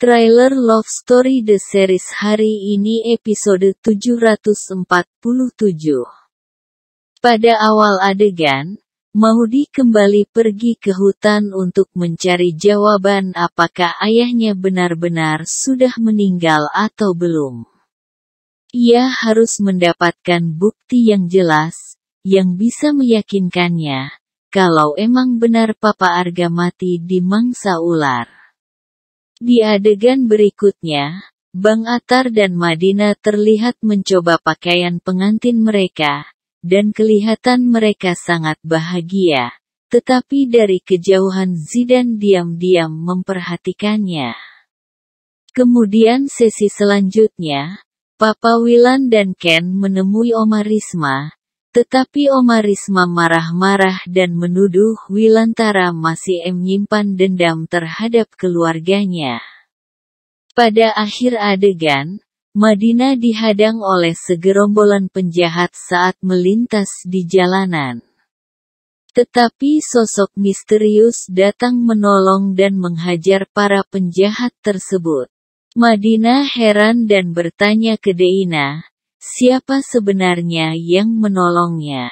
Trailer Love Story The Series hari ini episode 747. Pada awal adegan, Mahudi kembali pergi ke hutan untuk mencari jawaban apakah ayahnya benar-benar sudah meninggal atau belum. Ia harus mendapatkan bukti yang jelas, yang bisa meyakinkannya, kalau emang benar Papa Arga mati di mangsa ular. Di adegan berikutnya, Bang Atar dan Madina terlihat mencoba pakaian pengantin mereka, dan kelihatan mereka sangat bahagia. Tetapi dari kejauhan Zidan diam-diam memperhatikannya. Kemudian sesi selanjutnya, Papa Wilan dan Ken menemui Omarisma. Tetapi Oma Risma marah-marah dan menuduh Wilantara masih menyimpan dendam terhadap keluarganya. Pada akhir adegan, Madina dihadang oleh segerombolan penjahat saat melintas di jalanan. Tetapi sosok misterius datang menolong dan menghajar para penjahat tersebut. Madina heran dan bertanya ke Deina, Siapa sebenarnya yang menolongnya?